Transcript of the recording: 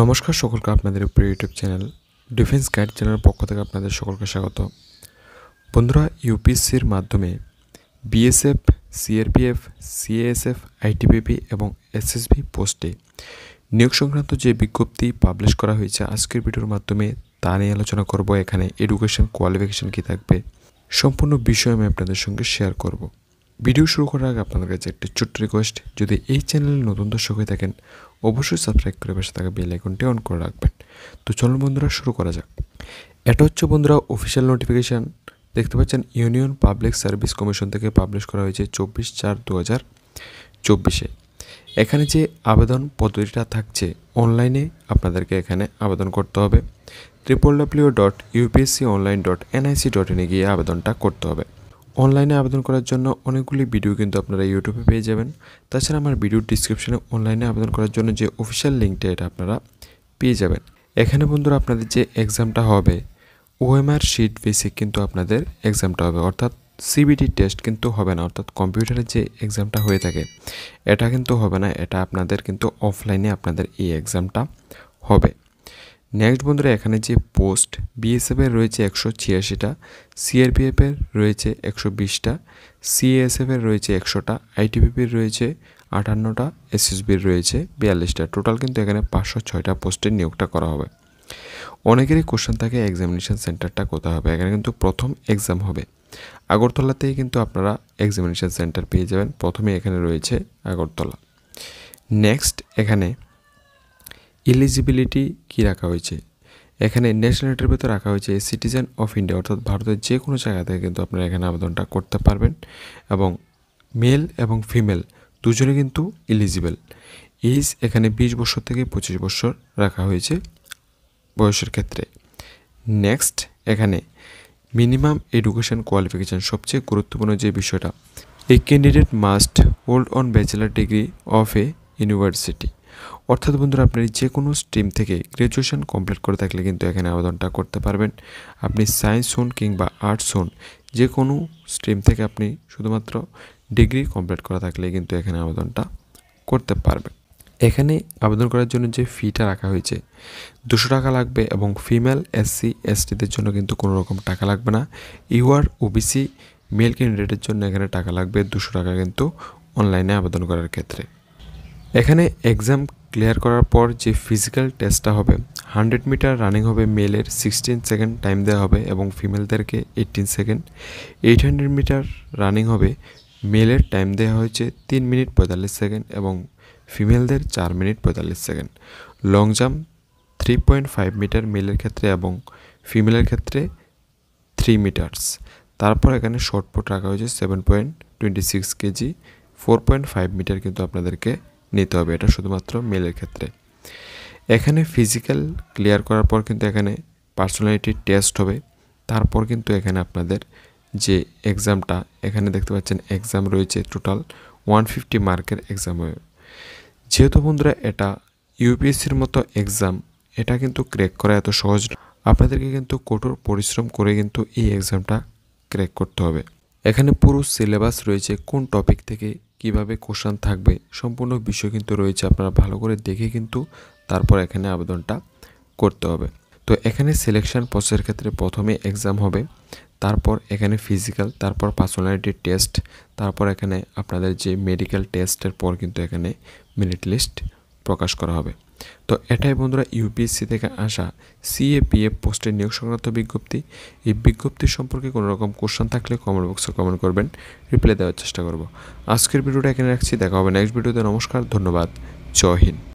নমস্কার সকলকে আপনাদের প্রিয় ইউটিউব চ্যানেল ডিফেন্স গাইড চ্যানেলের পক্ষ থেকে আপনাদের সকলকে স্বাগত বন্ধুরা ইউপিএসসির মাধ্যমে বিএসএফ সিআরপিএফ সিএএসএফ আইটিপিপি এবং এসএসবি পোস্টে নিয়োগ সংক্রান্ত যে বিজ্ঞপ্তি পাবলিশ করা হয়েছে আজকের ভিডিওর মাধ্যমে তা নিয়ে আলোচনা করব এখানে এডুকেশন কোয়ালিফিকেশন কী থাকবে সম্পূর্ণ বিষয় আমি আপনাদের সঙ্গে শেয়ার করব ভিডিও শুরু করার আগে আপনাদের কাছে একটি ছোট্ট রিকোয়েস্ট যদি এই চ্যানেলে নতুন দর্শক হয়ে থাকেন অবশ্যই সাবস্ক্রাইব করে পাশে থাকা বেল আইকনটি অন করে রাখবেন তো চলুন বন্ধুরা শুরু করা যাক এটা হচ্ছে বন্ধুরা অফিসিয়াল নোটিফিকেশান দেখতে পাচ্ছেন ইউনিয়ন পাবলিক সার্ভিস কমিশন থেকে পাবলিশ করা হয়েছে চব্বিশ চার দু হাজার চব্বিশে এখানে যে আবেদন পদ্ধতিটা থাকছে অনলাইনে আপনাদেরকে এখানে আবেদন করতে হবে triple W dot UPSC online dot NIC dot ইনে গিয়ে আবেদনটা করতে হবে অনলাইনে আবেদন করার জন্য অনেকগুলি ভিডিও কিন্তু আপনারা ইউটিউবে পেয়ে যাবেন তাছাড়া আমার ভিডিওর ডিসক্রিপশানে অনলাইনে আবেদন করার জন্য যে অফিসিয়াল লিঙ্কটা এটা আপনারা পেয়ে যাবেন এখানে বন্ধুরা আপনাদের যে এক্সামটা হবে ওএমআর শিট বেসিক কিন্তু আপনাদের এক্সামটা হবে অর্থাৎ সিবিটি টেস্ট কিন্তু হবে না অর্থাৎ কম্পিউটারে যে এক্সামটা হয়ে থাকে এটা কিন্তু হবে না এটা আপনাদের কিন্তু অফলাইনে আপনাদের এই এক্সামটা হবে নেক্সট বন্ধুরা এখানে যে পোস্ট বিএসএফের রয়েছে একশো ছিয়াশিটা সিআরপিএফের রয়েছে একশো বিশটা সিএএসএফের রয়েছে একশোটা আইটিপিপির রয়েছে আটান্নটা এসএসবির রয়েছে বিয়াল্লিশটা টোটাল কিন্তু এখানে পাঁচশো ছয়টা পোস্টের নিয়োগটা করা হবে অনেকেরই কোশ্চেন থাকে এক্সামিনেশান সেন্টারটা কোথায় হবে এখানে কিন্তু প্রথম এক্সাম হবে আগরতলাতেই কিন্তু আপনারা এক্সামিনেশান সেন্টার পেয়ে যাবেন প্রথমে এখানে রয়েছে আগরতলা নেক্সট এখানে এলিজিবিলিটি কী রাখা হয়েছে এখানে ন্যাশনালিটির ভিতর রাখা হয়েছে সিটিজেন অফ ইন্ডিয়া অর্থাৎ ভারতের যে কোনো জায়গা থেকে কিন্তু আপনারা এখানে আবেদনটা করতে পারবেন এবং মেল এবং ফিমেল দুজনে কিন্তু এলিজিবল এজ এখানে বিশ বছর থেকে পঁচিশ বছর রাখা হয়েছে বয়সের ক্ষেত্রে নেক্সট এখানে মিনিমাম এডুকেশন কোয়ালিফিকেশান সবচেয়ে গুরুত্বপূর্ণ যে বিষয়টা a candidate must hold on bachelor degree of a university অর্থাৎ বন্ধুরা আপনি যে কোনো স্ট্রিম থেকে গ্র্যাজুয়েশন কমপ্লিট করে থাকলে কিন্তু এখানে আবেদনটা করতে পারবেন আপনি সায়েন্স হোন কিংবা আর্টস হোন যে কোনো স্ট্রিম থেকে আপনি শুধুমাত্র ডিগ্রি কমপ্লিট করা থাকলে কিন্তু এখানে আবেদনটা করতে পারবেন এখানে আবেদন করার জন্য যে ফিটা রাখা হয়েছে দুশো টাকা লাগবে এবং ফিমেল এসসি এসটিদের জন্য কিন্তু কোনো রকম টাকা লাগবে না ইউআর ওবিসি মেল ক্যান্ডিডেটের জন্য এখানে টাকা লাগবে দুশো টাকা কিন্তু অনলাইনে আবেদন করার ক্ষেত্রে এখানে এক্সাম ক্লিয়ার করার পর যে ফিজিক্যাল টেস্টটা হবে হান্ড্রেড মিটার রানিং হবে মেলের সিক্সটিন সেকেন্ড টাইম দেওয়া হবে এবং ফিমেলদেরকে eighteen second eight hundred metre running হবে মেলের টাইম দেওয়া হয়েছে তিন মিনিট পঁয়তাল্লিশ সেকেন্ড এবং ফিমেলদের চার মিনিট পঁয়তাল্লিশ second long jump three point five metre মেলের ক্ষেত্রে এবং ফিমেলের ক্ষেত্রে থ্রি মিটার্স তারপর এখানে শর্ট পুট রাখা হয়েছে seven point twenty six kg four point five metre কিন্তু আপনাদেরকে নিতে হবে এটা শুধুমাত্র মেলের ক্ষেত্রে এখানে ফিজিক্যাল ক্লিয়ার করার পর কিন্তু এখানে পার্সোনালিটি টেস্ট হবে তারপর কিন্তু এখানে আপনাদের যে এক্সামটা এখানে দেখতে পাচ্ছেন এক্সাম রয়েছে টোটাল ওয়ান ফিফটি মার্কের এক্সাম হয়ে যেহেতু বন্ধুরা এটা ইউপিএসসির মতো এক্সাম এটা কিন্তু ক্র্যাক করা এত সহজ আপনাদেরকে কিন্তু কঠোর পরিশ্রম করে কিন্তু এই এক্সামটা ক্র্যাক করতে হবে এখানে পুরো সিলেবাস রয়েছে কোন টপিক থেকে কিভাবে কোশ্চান থাকবে সম্পূর্ণ বিষয় কিন্তু রয়েছে আপনারা ভালো করে দেখে কিন্তু তারপর এখানে আবেদনটা করতে হবে তো এখানে সিলেকশন প্রসেসের ক্ষেত্রে প্রথমে এক্সাম হবে তারপর এখানে ফিজিক্যাল তারপর পার্সোনালিটি টেস্ট তারপর এখানে আপনাদের যে মেডিকেল টেস্টের পর কিন্তু এখানে মেরিট লিস্ট প্রকাশ করা হবে তো এটাই বন্ধুরা ইউপিএসসি থেকে আসা সিএপিএফ পোস্টের নিয়োগ সংক্রান্ত বিজ্ঞপ্তি এই বিজ্ঞপ্তি সম্পর্কে কোনো রকম কোশ্চেন থাকলে কমেন্ট বক্সে কমেন্ট করবেন রিপ্লাই দেওয়ার চেষ্টা করব আজকের ভিডিওটা এখানে রাখছি দেখা হবে নেক্সট ভিডিওতে নমস্কার ধন্যবাদ জয় হিন্দ